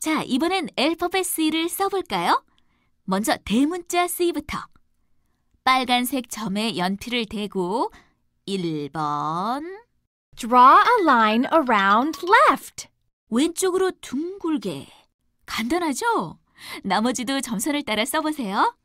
자, 이번엔 엘퍼벳 C를 써볼까요? 먼저 대문자 C부터. 빨간색 점에 연필을 대고 1번 Draw a line around left. 왼쪽으로 둥글게. 간단하죠? 나머지도 점선을 따라 써보세요.